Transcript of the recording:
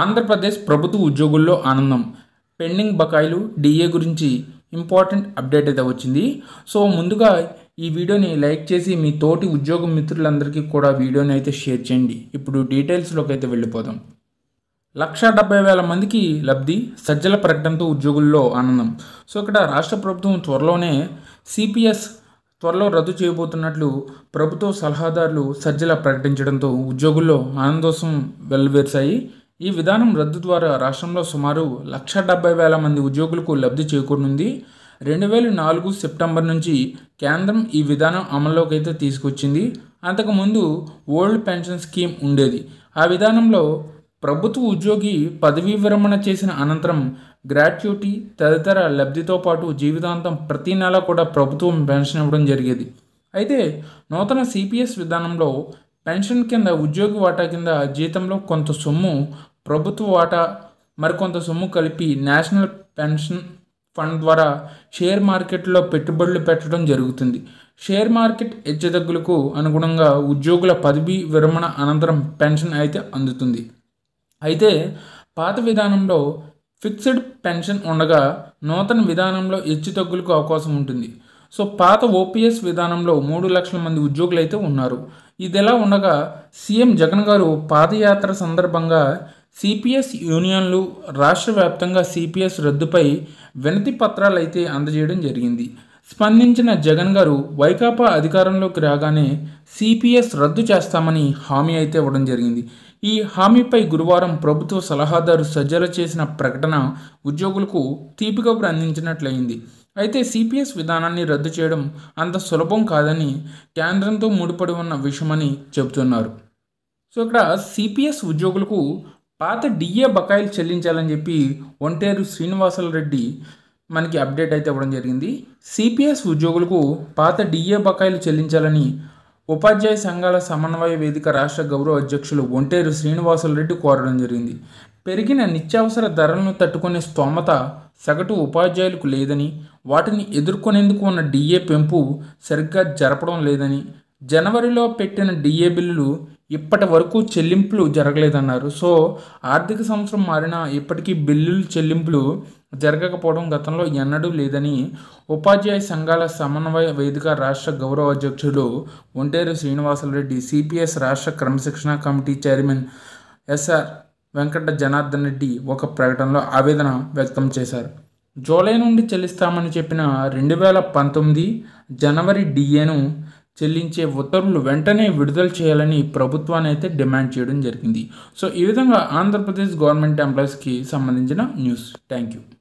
ఆంధ్రప్రదేశ్ ప్రభుత్వ ఉద్యోగుల్లో ఆనందం పెండింగ్ బకాయిలు డిఏ గురించి ఇంపార్టెంట్ అప్డేట్ అయితే వచ్చింది సో ముందుగా ఈ వీడియోని లైక్ చేసి మీ తోటి ఉద్యోగ మిత్రులందరికీ కూడా వీడియోని అయితే షేర్ చేయండి ఇప్పుడు డీటెయిల్స్లోకి అయితే వెళ్ళిపోదాం లక్ష డెబ్బై వేల మందికి లబ్ధి సజ్జల ప్రకటనతో ఉద్యోగుల్లో ఆనందం సో ఇక్కడ రాష్ట్ర ప్రభుత్వం త్వరలోనే సిపిఎస్ త్వరలో రద్దు చేయబోతున్నట్లు ప్రభుత్వ సలహాదారులు సజ్జల ప్రకటించడంతో ఉద్యోగుల్లో ఆనందోత్సవం వెల్లువేర్చాయి ఈ విధానం రద్దు ద్వారా రాష్ట్రంలో సుమారు లక్ష డెబ్బై వేల మంది ఉద్యోగులకు లబ్ధి చేకూరనుంది రెండు వేల నాలుగు సెప్టెంబర్ నుంచి కేంద్రం ఈ విధానం అమల్లోకి అయితే తీసుకొచ్చింది అంతకుముందు ఓల్డ్ పెన్షన్ స్కీమ్ ఉండేది ఆ విధానంలో ప్రభుత్వ ఉద్యోగి పదవీ విరమణ చేసిన అనంతరం గ్రాట్యుటీ తదితర లబ్ధితో పాటు జీవితాంతం ప్రతి నెల కూడా ప్రభుత్వం పెన్షన్ ఇవ్వడం జరిగేది అయితే నూతన సిపిఎస్ విధానంలో పెన్షన్ కింద ఉద్యోగి వాటా కింద జీతంలో కొంత సొమ్ము ప్రభుత్వ వాటా మరికొంత సొమ్ము కలిపి నేషనల్ పెన్షన్ ఫండ్ ద్వారా షేర్ మార్కెట్లో పెట్టుబడులు పెట్టడం జరుగుతుంది షేర్ మార్కెట్ హెచ్చుతగ్గులకు అనుగుణంగా ఉద్యోగుల పదవి విరమణ అనంతరం పెన్షన్ అయితే అందుతుంది అయితే పాత విధానంలో ఫిక్స్డ్ పెన్షన్ ఉండగా నూతన విధానంలో హెచ్చుతగ్గులకు అవకాశం ఉంటుంది సో పాత ఓపీఎస్ విధానంలో మూడు లక్షల మంది ఉద్యోగులు అయితే ఉన్నారు ఇదిలా ఉండగా సీఎం జగన్ గారు పాదయాత్ర సందర్భంగా సిపిఎస్ యూనియన్లు రాష్ట్ర వ్యాప్తంగా సిపిఎస్ రద్దుపై వినతి పత్రాలు అయితే అందజేయడం జరిగింది స్పందించిన జగన్ గారు వైకాపా అధికారంలోకి రాగానే సిపిఎస్ రద్దు చేస్తామని హామీ అయితే ఇవ్వడం జరిగింది ఈ హామీపై గురువారం ప్రభుత్వ సలహాదారు సజ్జల చేసిన ప్రకటన ఉద్యోగులకు తీపి కబురు అందించినట్లయింది అయితే సిపిఎస్ విధానాన్ని రద్దు చేయడం అంత సులభం కాదని కేంద్రంతో ముడిపడి ఉన్న విషయమని చెబుతున్నారు సో ఇక్కడ సిపిఎస్ ఉద్యోగులకు పాత డిఏ బకాయిలు చెల్లించాలని చెప్పి ఒంటేరు రెడ్డి మనకి అప్డేట్ అయితే ఇవ్వడం జరిగింది సిపిఎస్ ఉద్యోగులకు పాత డిఏ బకాయిలు చెల్లించాలని ఉపాధ్యాయ సంఘాల సమన్వయ వేదిక రాష్ట్ర గౌరవ అధ్యక్షులు ఒంటేరు రెడ్డి కోరడం జరిగింది పెరిగిన నిత్యావసర ధరలను తట్టుకునే స్తోమత సగటు ఉపాధ్యాయులకు లేదని వాటిని ఎదుర్కొనేందుకు ఉన్న డిఏ పెంపు సరిగ్గా జరపడం లేదని జనవరిలో పెట్టిన డిఏ బిల్లులు ఇప్పటి వరకు చెల్లింపులు జరగలేదన్నారు సో ఆర్థిక సంవత్సరం మారినా ఇప్పటికీ బిల్లుల చెల్లింపులు జరగకపోవడం గతంలో ఎన్నడూ లేదని ఉపాధ్యాయ సంఘాల సమన్వయ వేదిక రాష్ట్ర గౌరవ అధ్యక్షుడు ఒంటేరు శ్రీనివాసరెడ్డి సిపిఎస్ రాష్ట్ర క్రమశిక్షణ committee chairman SR Venkata Janardhan Reddy ఒక ప్రకటనలో ఆవేదన వ్యక్తం చేశారు జూలై నుండి చెల్లిస్తామని చెప్పిన రెండు వేల పంతొమ్మిది జనవరి డిఏను చెల్లించే ఉత్తర్వులు వెంటనే విడుదల చేయాలని ప్రభుత్వాన్ని అయితే డిమాండ్ చేయడం జరిగింది సో ఈ విధంగా ఆంధ్రప్రదేశ్ గవర్నమెంట్ ఎంప్లాయీస్కి సంబంధించిన న్యూస్ థ్యాంక్ యూ